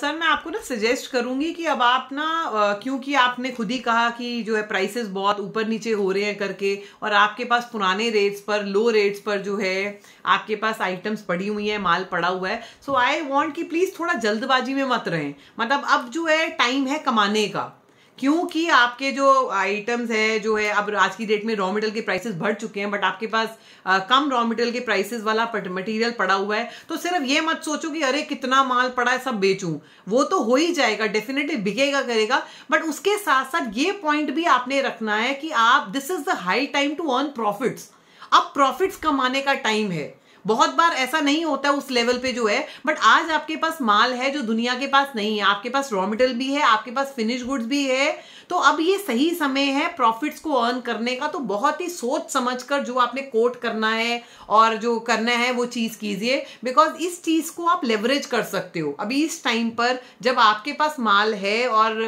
sir मैं आपको ना सजेस्ट करूंगी कि अब आप ना क्योंकि आपने खुद ही कहा कि जो है प्राइसेस बहुत ऊपर नीचे हो रहे हैं करके और आपके पास पुराने रेट्स पर लो रेट्स पर जो है आपके पास आइटम्स पड़ी हुई हैं माल पड़ा हुआ है सो आई वांट कि प्लीज़ थोड़ा जल्दबाजी में मत रहें मतलब अब जो है टाइम है कमाने का क्योंकि आपके जो आइटम्स है जो है अब आज की डेट में रॉ मटेरियल के प्राइसेस बढ़ चुके हैं बट आपके पास आ, कम रॉ मेटेरियल के प्राइसेस वाला मटेरियल पड़ा हुआ है तो सिर्फ ये मत सोचो कि अरे कितना माल पड़ा है सब बेचूं वो तो हो ही जाएगा डेफिनेटली बिकेगा करेगा बट उसके साथ साथ ये पॉइंट भी आपने रखना है कि आप this is the high time to earn profits अब प्रॉफिट्स कमाने का टाइम है बहुत बार ऐसा नहीं होता है उस लेवल पे जो है बट आज आपके पास माल है जो दुनिया के पास नहीं है आपके पास रॉ मटेरियल भी है आपके पास फिनिश गुड्स भी है तो अब ये सही समय है प्रॉफिट्स को अर्न करने का तो बहुत ही सोच समझ कर जो आपने कोट करना है और जो करना है वो चीज़ कीजिए बिकॉज इस चीज़ को आप लेवरेज कर सकते हो अभी इस टाइम पर जब आपके पास माल है और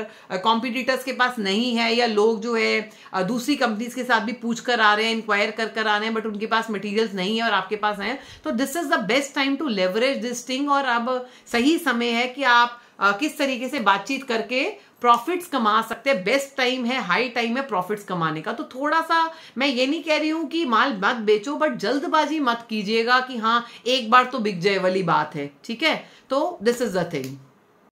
कॉम्पिटिटर्स के पास नहीं है या लोग जो है दूसरी कंपनीज के साथ भी पूछ कर आ रहे हैं इंक्वायर कर कर आ रहे हैं बट उनके पास मटेरियल्स नहीं है और आपके पास हैं तो this is the best time to leverage this thing और अब सही समय है कि आप आ, किस तरीके से बातचीत करके प्रॉफिट्स कमा सकते हैं बेस्ट टाइम है हाई टाइम है प्रॉफिट्स कमाने का तो थोड़ा सा मैं ये नहीं कह रही हूं कि माल मत बेचो बट जल्दबाजी मत कीजिएगा कि हाँ एक बार तो बिक जाए वाली बात है ठीक है तो दिस इज द थिंग